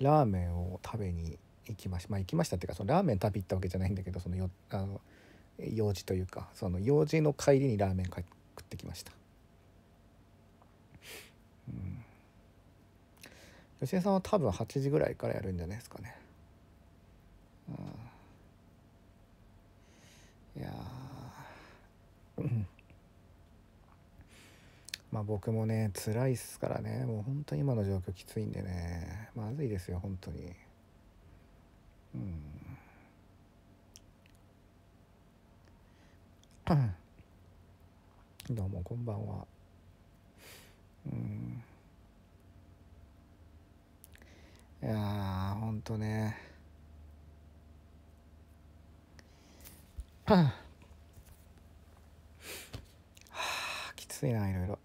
ラーメンを食べに行きましたまあ行きましたっていうかそのラーメン食べ行ったわけじゃないんだけどそのよあの用事というかその用事の帰りにラーメン食ってきました、うん、吉江さんは多分8時ぐらいからやるんじゃないですかね、うん、いやうんまあ僕もね辛いっすからねもう本当に今の状況きついんでねまずいですよ本当にうんどうもこんばんはうんいやーほんとねはあきついないろいろ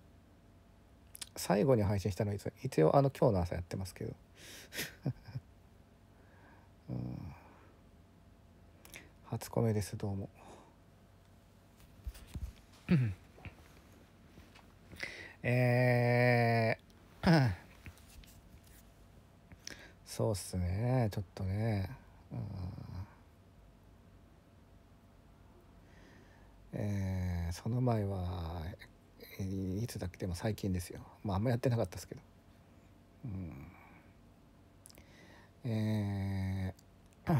最後に配信したの一応あの今日の朝やってますけど、うん、初コメですどうも えーそうっすねちょっとね、うん、えー、その前はえいつだっけでも最近ですよまああんまやってなかったですけどうんえー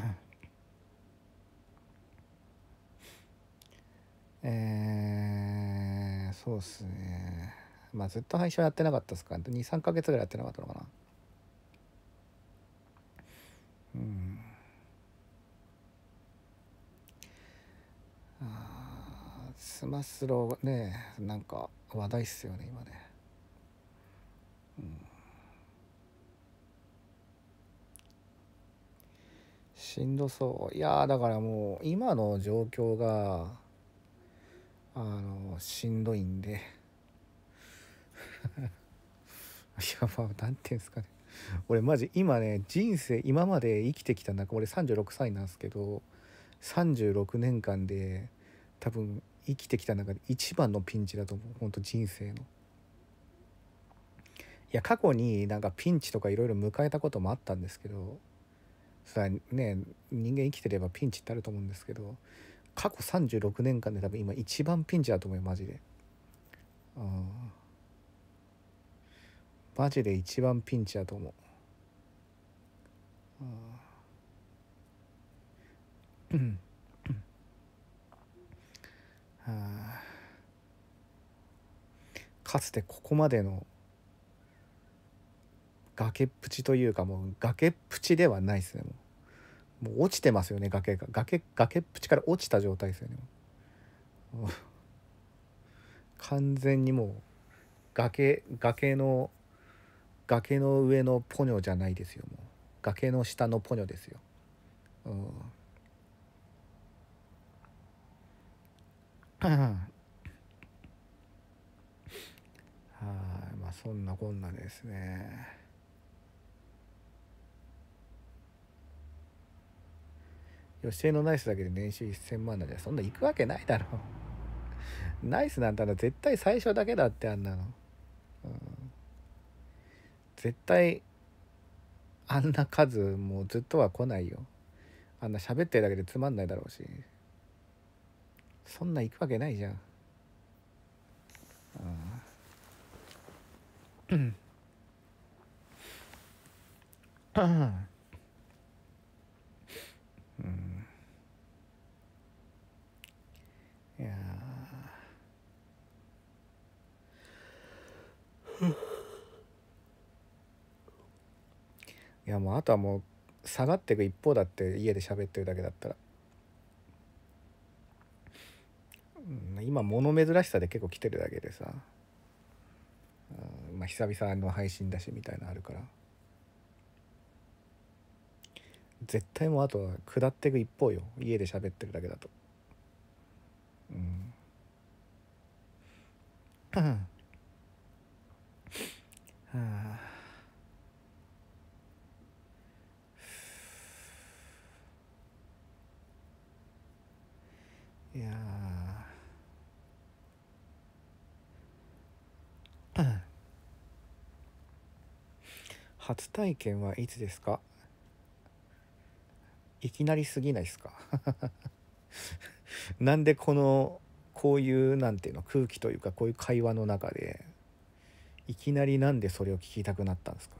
えー、そうっすねまあずっと配信はやってなかったですから23か月ぐらいやってなかったのかなうんスマスローねなんか話題っすよね今ね、うん、しんどそういやだからもう今の状況があのしんどいんで いやまあ何ていうんですかね俺マジ今ね人生今まで生きてきた中俺36歳なんですけど36年間で多分生きてきた中で一番のピンチだと思う本当人生の。いや過去になんかピンチとかいろいろ迎えたこともあったんですけどそれはね人間生きてればピンチってあると思うんですけど過去36年間で多分今一番ピンチだと思うよマジで。うんマジで一番ピンチだと思う。うんかつてここまでの崖っぷちというかもう崖っぷちではないですねもう落ちてますよね崖が崖崖っぷちから落ちた状態ですよね完全にもう崖崖の崖の上のポニョじゃないですよもう崖の下のポニョですようん はいまあそんなこんなですね予定のナイスだけで年収1000万なんゃ、そんな行くわけないだろう ナイスなんてら絶対最初だけだってあんなの、うん、絶対あんな数もうずっとは来ないよあんな喋ってるだけでつまんないだろうしそんな行くわけないじゃん。うん。うん。いやいやもうあとはもう下がっていく一方だって家で喋ってるだけだったら。今物珍しさで結構来てるだけでさ、うん、まあ久々の配信だしみたいなのあるから絶対もうあとは下っていく一方よ家で喋ってるだけだとうんはあいや初体験はいつですかいきなりすぎないですか なんでこのこういう何ていうの空気というかこういう会話の中でいきなりなんでそれを聞きたくなったんですか、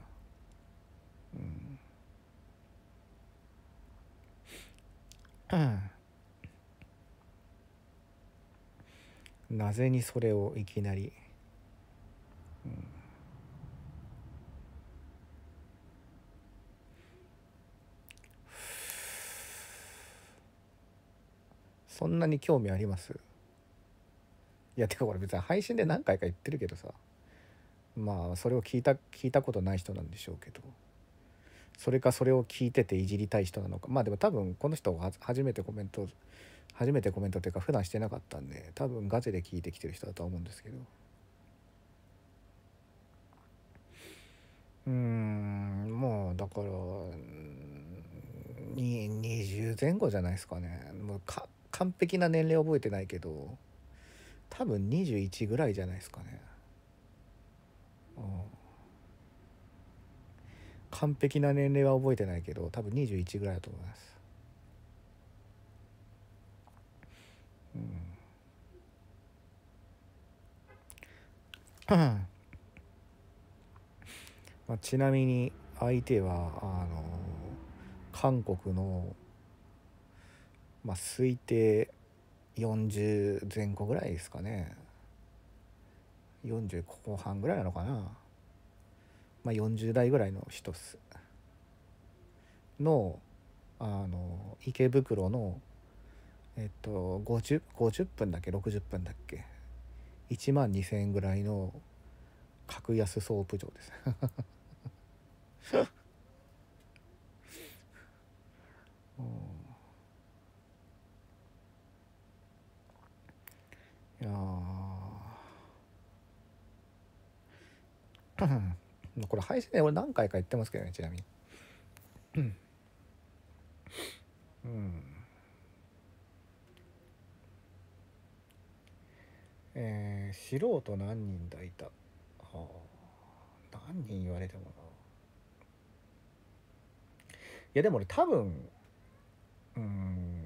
うん、なぜにそれをいきなりそんなに興味ありますいやてかこれ別に配信で何回か言ってるけどさまあそれを聞いた聞いたことない人なんでしょうけどそれかそれを聞いてていじりたい人なのかまあでも多分この人は初めてコメント初めてコメントっていうか普段してなかったんで多分ガチで聞いてきてる人だとは思うんですけどうんもうだから20前後じゃないですかねもうか完璧な年齢覚えてないけど多分21ぐらいじゃないですかね、うん、完璧な年齢は覚えてないけど多分21ぐらいだと思います、うんまあ、ちなみに相手はあの韓国のまあ、推定40前後ぐらいですかね40後半ぐらいなのかな、まあ、40代ぐらいの人のあの池袋のえっと 50, 50分だっけ60分だっけ1万2,000円ぐらいの格安ソープ場ですうん いあこれ配信で俺何回か言ってますけどねちなみにうんえー、素人何人だいた、はあ、何人言われてもないやでも俺多分うん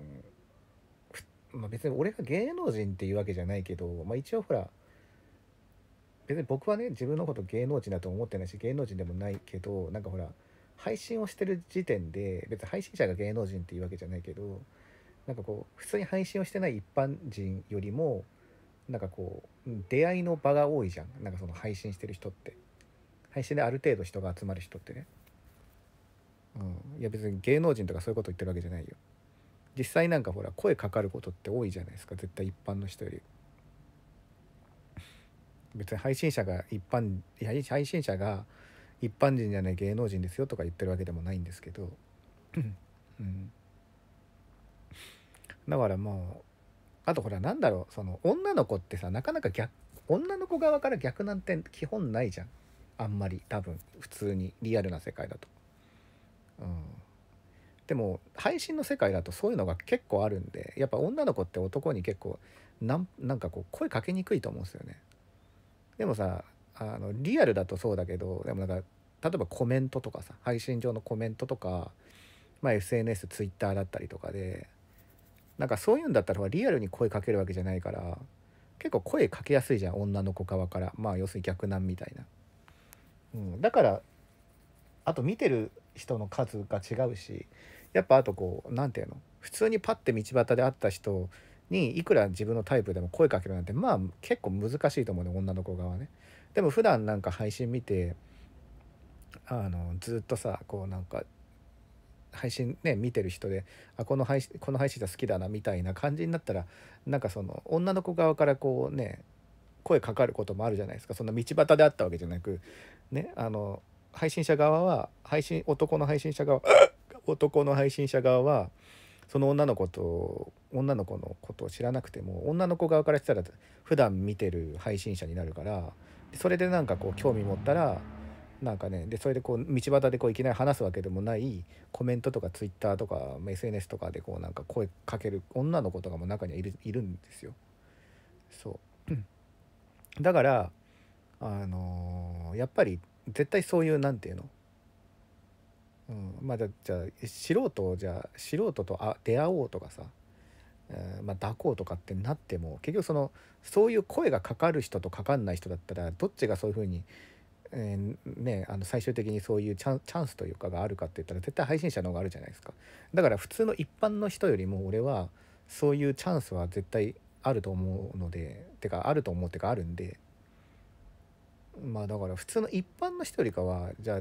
まあ、別に俺が芸能人っていうわけじゃないけど、まあ、一応ほら別に僕はね自分のこと芸能人だと思ってないし芸能人でもないけどなんかほら配信をしてる時点で別に配信者が芸能人っていうわけじゃないけどなんかこう普通に配信をしてない一般人よりもなんかこう出会いの場が多いじゃんなんかその配信してる人って配信である程度人が集まる人ってねうんいや別に芸能人とかそういうこと言ってるわけじゃないよ実際なんかほら声かかることって多いじゃないですか絶対一般の人より。別に配信者が一般いや配信者が一般人じゃない芸能人ですよとか言ってるわけでもないんですけど、うん、だからもうあとほらなんだろうその女の子ってさなかなか逆女の子側から逆なんて基本ないじゃんあんまり多分普通にリアルな世界だと。うんでも配信の世界だとそういうのが結構あるんでやっぱ女の子って男に結構なんなんかこう声かけにくいと思うんですよね。でもさあのリアルだとそうだけどでもなんか例えばコメントとかさ配信上のコメントとか、まあ SN、s t w i t t e r だったりとかでなんかそういうんだったらリアルに声かけるわけじゃないから結構声かけやすいじゃん女の子側からまあ要するに逆難みたいな。うん、だからあと見てる人の数が違うしやっぱあとこう何て言うの普通にパッて道端で会った人にいくら自分のタイプでも声かけるなんてまあ結構難しいと思うね女の子側ね。でも普段なんか配信見てあのずっとさこうなんか配信ね見てる人であこの配信この配信者好きだなみたいな感じになったらなんかその女の子側からこうね声かかることもあるじゃないですかそんな道端であったわけじゃなくねあの配信者側は配信男の配信者側 男の配信者側はその女の子と女の子のことを知らなくても女の子側からしたら普段見てる配信者になるからそれでなんかこう興味持ったらなんかねでそれでこう道端でこういきなり話すわけでもないコメントとかツイッターとか SNS とかでこうなんか声かける女の子とかも中にはいるいるんですよ。そうだからあのー、やっぱり絶対そういうんていうのうん、まあじゃあ素人じゃあ素人とあ出会おうとかさ、えー、まあ、抱こうとかってなっても結局そのそういう声がかかる人とかかんない人だったらどっちがそういうふうに、えー、ね、あの最終的にそういうチャンスというかがあるかって言ったら絶対配信者の方があるじゃないですかだから普通の一般の人よりも俺はそういうチャンスは絶対あると思うのでてかあると思うってかあるんでまあだから普通の一般の人よりかはじゃあ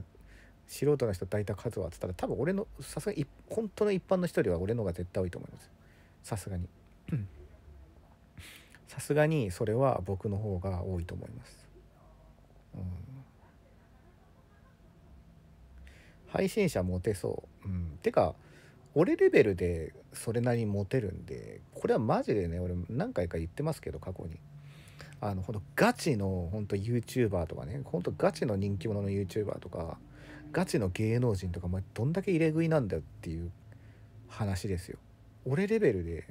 素人の人大体数はっつったら多分俺のさすがに本当の一般の人よりは俺のが絶対多いと思いますさすがにさすがにそれは僕の方が多いと思います、うん、配信者モテそう、うん、てか俺レベルでそれなりにモテるんでこれはマジでね俺何回か言ってますけど過去にあの本当ガチの本当 YouTuber とかね本当ガチの人気者の YouTuber とかガチの芸能人とか、まあ、どんだけ入れ食いなんだよっていう話ですよ俺レベルで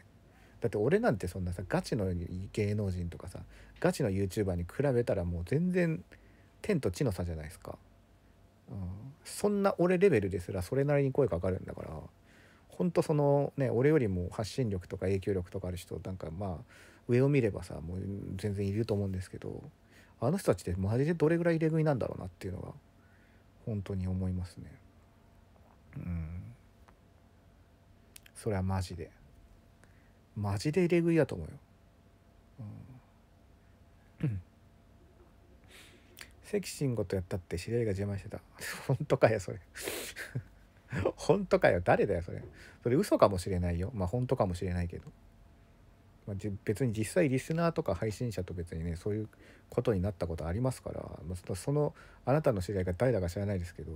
だって俺なんてそんなさガチの芸能人とかさガチの YouTuber に比べたらもう全然天と地の差じゃないですか、うん、そんな俺レベルですらそれなりに声かかるんだからほんとそのね俺よりも発信力とか影響力とかある人なんかまあ上を見ればさもう全然いると思うんですけどあの人たちってマジでどれぐらい入れ食いなんだろうなっていうのが本当に思いますねうんそれはマジでマジで入れ食いだと思うよ、うん 関慎吾とやったって知り合いが邪魔してた 本当かよそれ 本当かよ誰だよそれそれ嘘かもしれないよまあ本当かもしれないけどまあ、別に実際リスナーとか配信者と別にねそういうことになったことありますから、まあ、そのあなたの知り合いが誰だか知らないですけど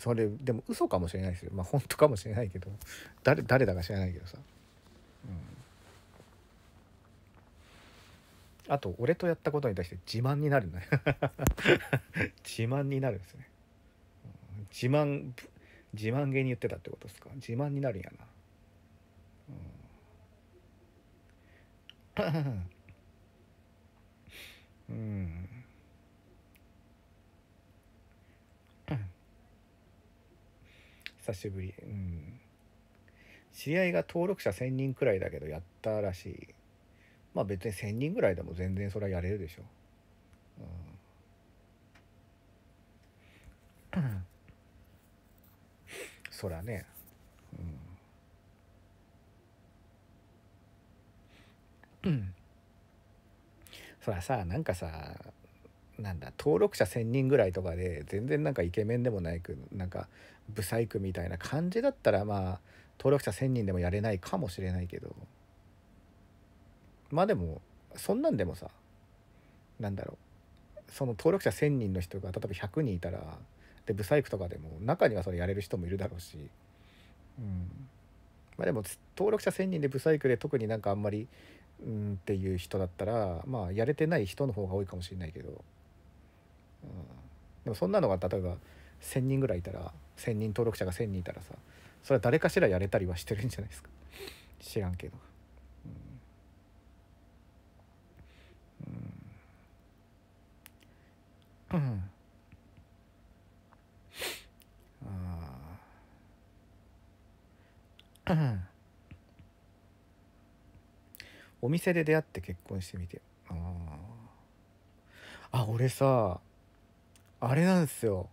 それでも嘘かもしれないですよまあ本当かもしれないけど誰誰だか知らないけどさ、うん、あと俺とやったことに対して自慢になるんだね 自慢になるんですね自慢自慢げに言ってたってことですか自慢になるんやな、うんうん。久しぶり。うん。知り合いが登録者1000人くらいだけどやったらしい。まあ別に1000人ぐらいでも全然それはやれるでしょ。うん。そらね。そらさなんかさなんだ登録者1,000人ぐらいとかで全然なんかイケメンでもないくなんかブサイクみたいな感じだったらまあ登録者1,000人でもやれないかもしれないけどまあでもそんなんでもさなんだろうその登録者1,000人の人が例えば100人いたらでブサイクとかでも中にはそれやれる人もいるだろうし、うんまあ、でも登録者1,000人でブサイクで特になんかあんまりうんっていう人だったらまあやれてない人の方が多いかもしれないけど、うん、でもそんなのが例えば1,000人ぐらいいたら1,000人登録者が1,000人いたらさそれは誰かしらやれたりはしてるんじゃないですか知らんけど。うん、うん u h お店で出会って結婚してみてああ俺さあれなんですよ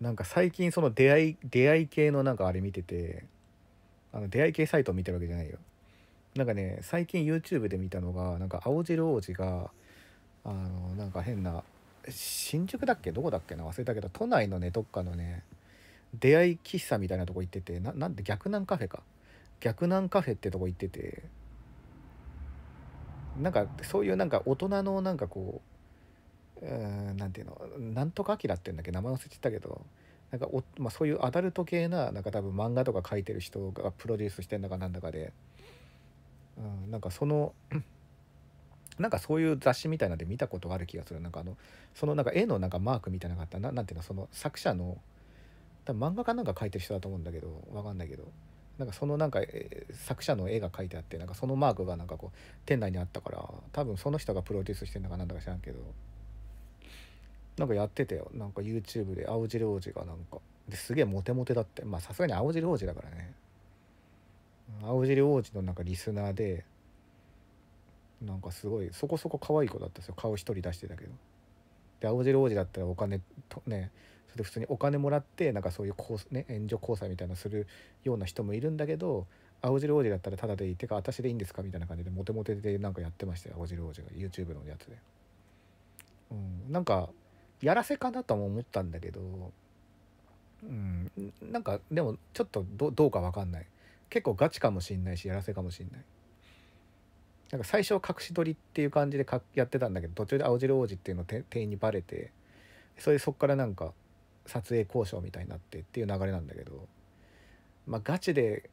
なんか最近その出会い出会い系のなんかあれ見ててあの出会い系サイトを見てるわけじゃないよなんかね最近 YouTube で見たのがなんか青汁王子があのなんか変な新宿だっけどこだっけな忘れたけど都内のねどっかのね出会い喫茶みたいなとこ行っててななんで逆南カフェか逆南カフェってとこ行っててなんかそういうなんか大人のなんかこう何て言うのなんとからっていうんだっけ名前忘れてたけどなんかお、まあ、そういうアダルト系ななんか多分漫画とか描いてる人がプロデュースしてんだかなんだかで、うん、なんかその なんかそういう雑誌みたいなんで見たことがある気がするなんかあのそのなんか絵のなんかマークみたいなのがあったななんていうのその作者の漫画かなんか描いてる人だと思うんだけど分かんないけど。なんかそのなんか作者の絵が描いてあってなんかそのマークがなんかこう店内にあったから多分その人がプロデュースしてんだかなんだか知らんけどなんかやってたよなんか YouTube で青汁王子がなんかですげえモテモテだってまあさすがに青汁王子だからね青汁王子のなんかリスナーでなんかすごいそこそこ可愛い子だったんですよ顔一人出してたけどで青汁王子だったらお金とねそれで普通にお金もらってなんかそういうこう、ね、援助交際みたいなするような人もいるんだけど青汁王子だったらタダでいいてか私でいいんですかみたいな感じでモテモテでなんかやってましたよ青汁王子が YouTube のやつで。うん、なんかやらせかなとも思ったんだけど、うん、なんかでもちょっとどうか分かんない結構ガチかもしんないしやらせかもしんないなんか最初隠し撮りっていう感じでかやってたんだけど途中で青汁王子っていうの店員にバレてそれでそっからなんか撮影交渉みたいになってっていう流れなんだけど、まあ、ガチで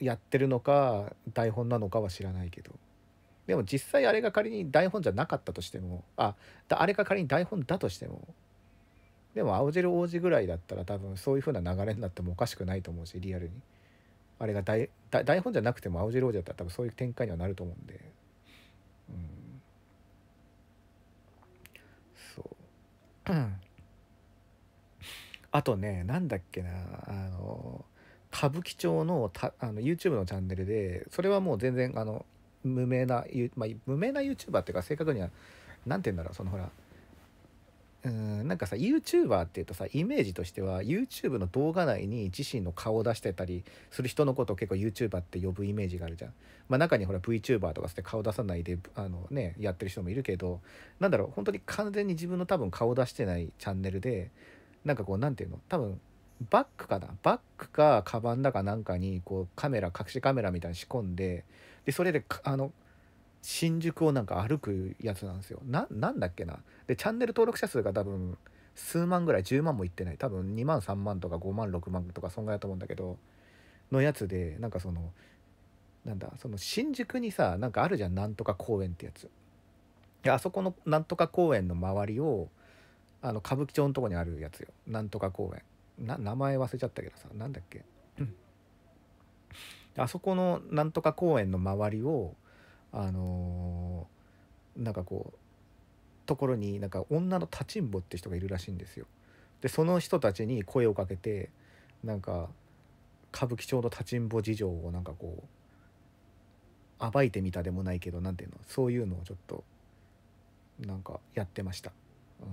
やってるのか台本なのかは知らないけどでも実際あれが仮に台本じゃなかったとしてもああれが仮に台本だとしてもでも青汁王子ぐらいだったら多分そういう風な流れになってもおかしくないと思うしリアルにあれが台本じゃなくても青汁王子だったら多分そういう展開にはなると思うんでうんそうあとねなんだっけなあの歌舞伎町のたあの YouTube のチャンネルでそれはもう全然あの無名な、まあ、無名な YouTuber っていうか正確には何て言うんだろうそのほらうんなんかさ YouTuber っていうとさイメージとしては YouTube の動画内に自身の顔を出してたりする人のことを結構 YouTuber って呼ぶイメージがあるじゃん。まあ、中にほら VTuber とかして顔出さないであの、ね、やってる人もいるけどなんだろう本当に完全に自分の多分顔出してないチャンネルでなんかこう何て言うの多分バックかなバックかカバンだかなんかにこうカメラ隠しカメラみたいに仕込んででそれであの新宿をなんか歩くやつなんですよななんだっけなでチャンネル登録者数が多分数万ぐらい10万もいってない多分2万3万とか5万6万とかそんぐらいだと思うんだけどのやつでなんかそのなんだその新宿にさなんかあるじゃんなんとか公園ってやつあそこのなんとか公園の周りをあの歌舞伎町のとこにあるやつよなんとか公園名前忘れちゃったけどさなんだっけあそこのなんとか公園の周りをあのー、なんかこうところになんか女の立ちんぼって人がいるらしいんですよでその人たちに声をかけてなんか歌舞伎町の立ちんぼ事情をなんかこう暴いてみたでもないけど何ていうのそういうのをちょっとなんかやってました。うん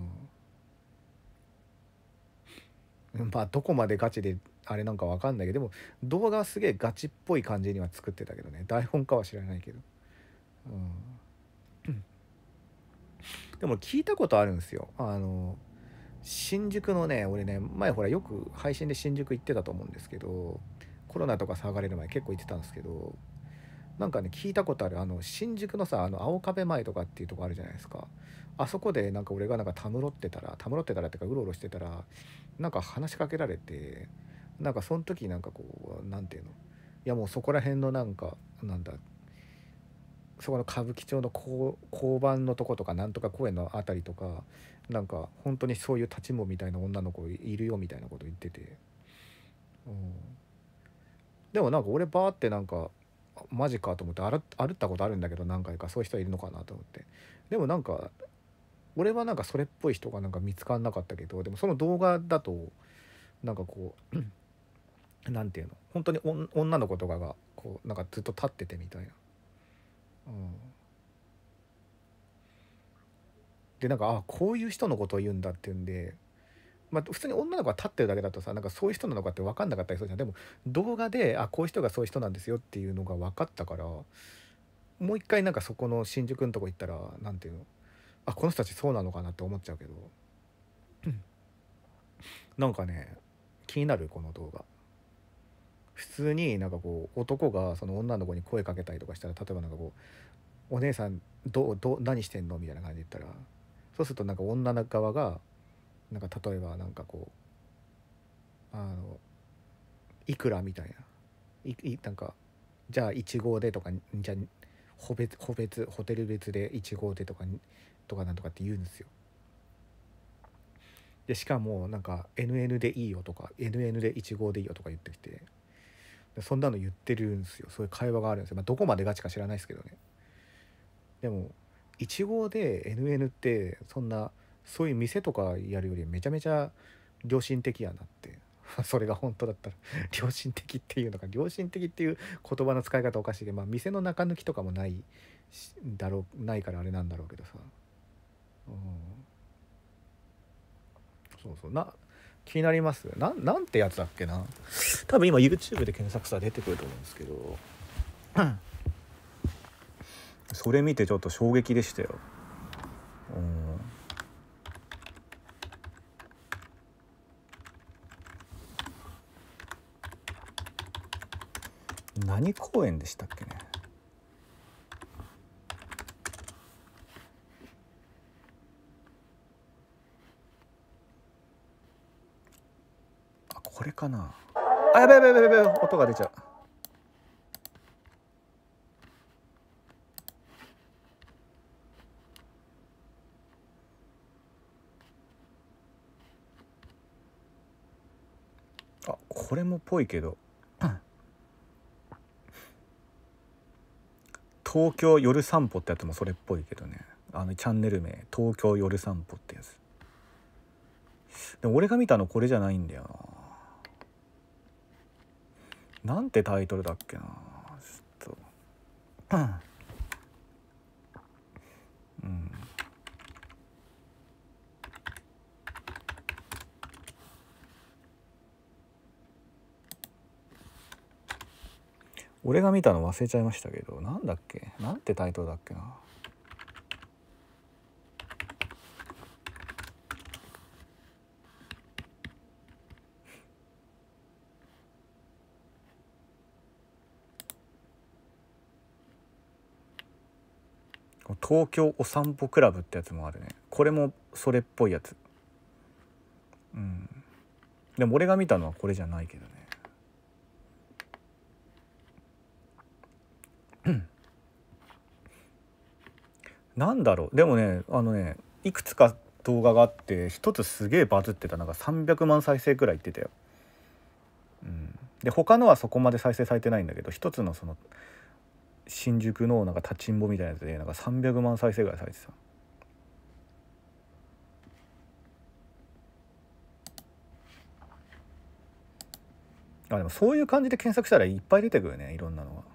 まあどこまでガチであれなんかわかんないけどでも動画はすげえガチっぽい感じには作ってたけどね台本かは知らないけど、うん、でも聞いたことあるんですよあの新宿のね俺ね前ほらよく配信で新宿行ってたと思うんですけどコロナとか騒がれる前結構行ってたんですけどなんかね聞いたことあるあの新宿のさあの青壁前とかっていうとこあるじゃないですかあそこでなんか俺がなんかたむろってたらたむろってたらっていうかうろうろしてたらなんか話しかけられてなんかその時なんかこう何ていうのいやもうそこら辺のなんかなんだそこの歌舞伎町の交番のとことかなんとか公園の辺りとかなんか本当にそういう立ちもみたいな女の子いるよみたいなこと言ってて、うん、でもなんか俺バーってなんかマジかと思って歩ったことあるんだけど何回かそういう人いるのかなと思ってでもなんか俺はなんかそれっぽい人がなんか見つからなかったけどでもその動画だとなんかこう何 て言うの本当に女の子とかがこうなんかずっと立っててみたいな。うん、でなんかあこういう人のことを言うんだっていうんで。まあ、普通に女の子が立ってるだけだとさなんかそういう人なのかって分かんなかったりするじゃんでも動画であこういう人がそういう人なんですよっていうのが分かったからもう一回なんかそこの新宿のとこ行ったら何ていうのあこの人たちそうなのかなって思っちゃうけどなんかね気になるこの動画普通になんかこう男がその女の子に声かけたりとかしたら例えばなんかこう「お姉さんどど何してんの?」みたいな感じで言ったらそうするとなんか女の側がなんか例えばなんかこうあのいくらみたいないいなんかじゃあ1号でとかじゃあ個別個別ホテル別で1号でとかとかなんとかって言うんですよ。でしかもなんか「NN でいいよ」とか「NN で1号でいいよ」とか言ってきてそんなの言ってるんですよそういう会話があるんですよ、まあ、どこまでガチか知らないですけどねでも1号で NN ってそんなそういう店とかやるよりめちゃめちゃ良心的やなって それが本当だったら良心的っていうのか良心的っていう言葉の使い方おかしいでまあ、店の中抜きとかもないだろうないからあれなんだろうけどさそうそうな気になりますななんてやつだっけな多分今 YouTube で検索したら出てくると思うんですけど それ見てちょっと衝撃でしたよ、うん、何公演でしたっけねこれかなあやべやべやべやべ音が出ちゃうあこれもぽいけど東京夜散歩ってやつもそれっぽいけどねあのチャンネル名「東京夜散歩」ってやつでも俺が見たのこれじゃないんだよななんてタイトルだっけなちょっとうん俺が見たの忘れちゃいましたけどなんだっけなんてタイトルだっけな東京お散歩クラブってやつもあるねこれもそれっぽいやつうんでも俺が見たのはこれじゃないけどねなんだろうでもねあのねいくつか動画があって一つすげえバズってたなんか300万再生くらいいってたよ、うん、で他のはそこまで再生されてないんだけど一つのその「新宿のなんか立ちんぼみたいなやつでなんか300万再生ぐらいされてたあでもそういう感じで検索したらいっぱい出てくるねいろんなのが。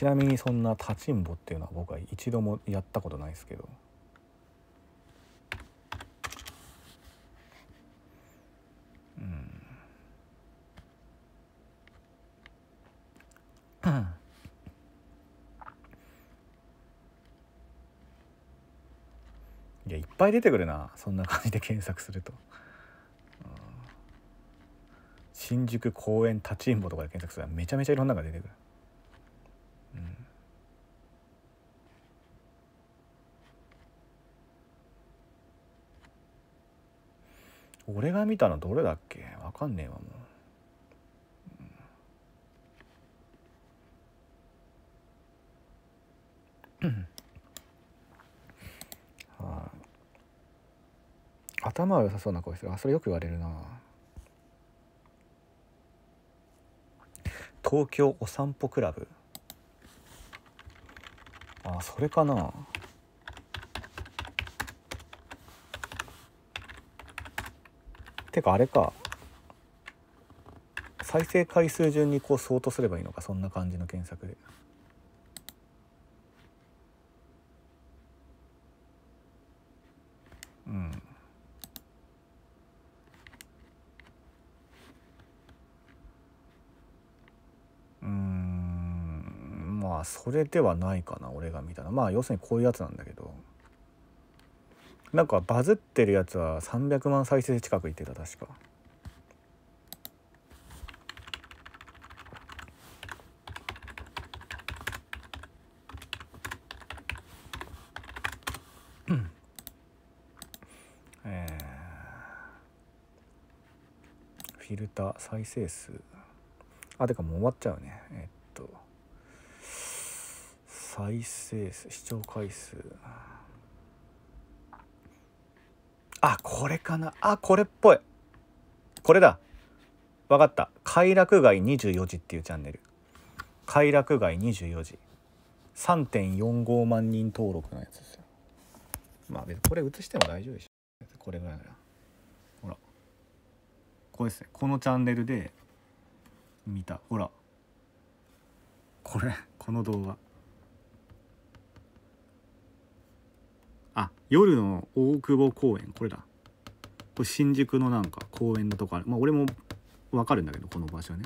ちなみにそんな立ちんぼっていうのは僕は一度もやったことないですけどうんいやいっぱい出てくるなそんな感じで検索すると、うん、新宿公園立ちんぼとかで検索するとめちゃめちゃいろんなのが出てくる俺が見たのどれだっけわかんねえわもう、うんはあ、頭は良さそうな声するあそれよく言われるな東京お散歩クラブあそれかなてかあれか再生回数順にこう相当すればいいのかそんな感じの検索で。うん。うんまあそれではないかな俺が見たのまあ要するにこういうやつなんだけど。なんかバズってるやつは300万再生近くいってた確かフィルター再生数あてかもう終わっちゃうねえっと再生数視聴回数あこれかなあこれっぽいこれだ分かった「快楽街24時」っていうチャンネル「快楽街24時」3.45万人登録のやつですよまあ別にこれ映しても大丈夫でしょこれぐらいならほらこれですねこのチャンネルで見たほらこれこの動画あ夜の大久保公園これだこれ新宿のなんか公園のとこあるまあ俺もわかるんだけどこの場所ね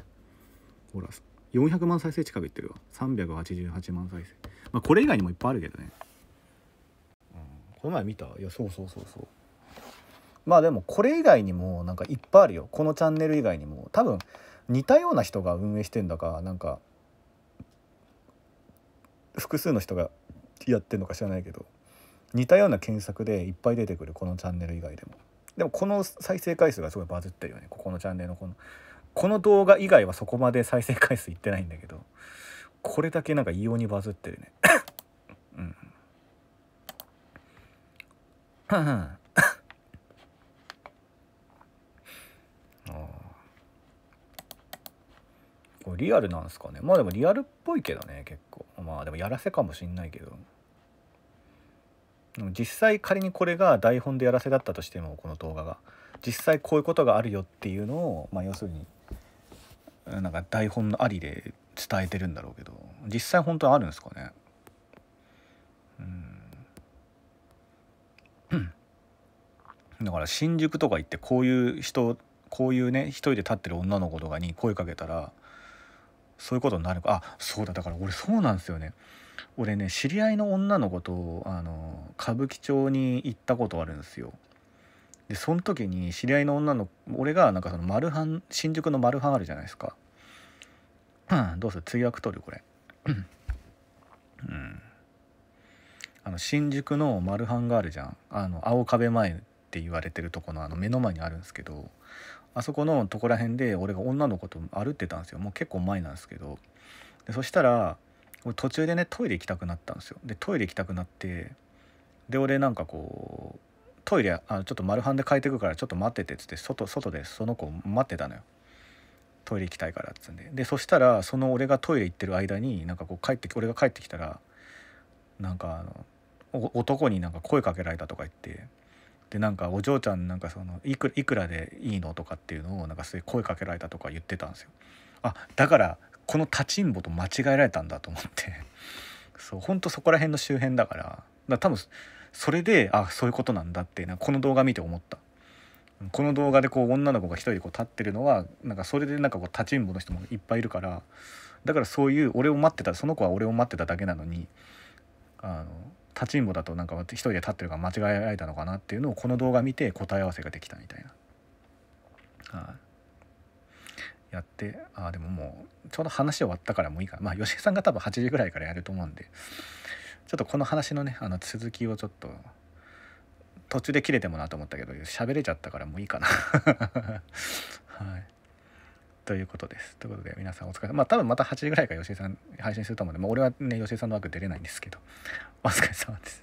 ほら400万再生近くいってるわ388万再生まあこれ以外にもいっぱいあるけどね、うん、この前見たいやそうそうそうそうまあでもこれ以外にもなんかいっぱいあるよこのチャンネル以外にも多分似たような人が運営してんだかなんか複数の人がやってんのか知らないけど似たような検索でいっぱい出てくるこのチャンネル以外でもでもこの再生回数がすごいバズってるよねここのチャンネルのこのこの動画以外はそこまで再生回数いってないんだけどこれだけなんか異様にバズってるね うん ああこれリアルなんすかねまあでもリアルっぽいけどね結構まあでもやらせかもしんないけど実際仮にこれが台本でやらせだったとしてもこの動画が実際こういうことがあるよっていうのを、まあ、要するになんか台本のありで伝えてるんだろうけど実際本当はあるんですかねうんだから新宿とか行ってこういう人こういうね一人で立ってる女の子とかに声かけたらそういうことになるかあそうだだから俺そうなんですよね俺ね知り合いの女の子とあの歌舞伎町に行ったことあるんですよでその時に知り合いの女の俺がなんかその丸ル新宿の丸半あるじゃないですか、どうする通訳取るこれうんあの新宿の丸半があるじゃんあの青壁前って言われてるとこのあの目の前にあるんですけどあそこのとこら辺で俺が女の子と歩ってたんですよもう結構前なんですけどでそしたら俺途中でねトイレ行きたくなったんですよでトイレ行きたくなってで俺なんかこうトイレあのちょっと丸ハンで帰ってくるからちょっと待っててっつって外外でその子待ってたのよトイレ行きたいからっつんででそしたらその俺がトイレ行ってる間になんかこう帰って俺が帰ってきたらなんかあの男になんか声かけられたとか言ってでなんかお嬢ちゃんなんかそのいくいくらでいいのとかっていうのをなんかすごい声かけられたとか言ってたんですよ。あだからこの立ちんぼと間違えられたんだと思って そうほんとそこら辺の周辺だからだから多分それであそういうことなんだってなこの動画見て思ったこの動画でこう女の子が一人こう立ってるのはなんかそれでなんかこう立ちんぼの人もいっぱいいるからだからそういう俺を待ってたその子は俺を待ってただけなのにあの立ちんぼだとなんか一人で立ってるから間違えられたのかなっていうのをこの動画見て答え合わせができたみたいな。はい、やってああでももうちょうど話終わったからもういいかなまあ吉井さんが多分8時ぐらいからやると思うんでちょっとこの話のねあの続きをちょっと途中で切れてもなと思ったけど喋れちゃったからもういいかな はいということです。ということで皆さんお疲れ様。まあ多分また8時ぐらいから吉井さん配信すると思うんで、まあ、俺はね吉井さんの枠出れないんですけどお疲れ様です。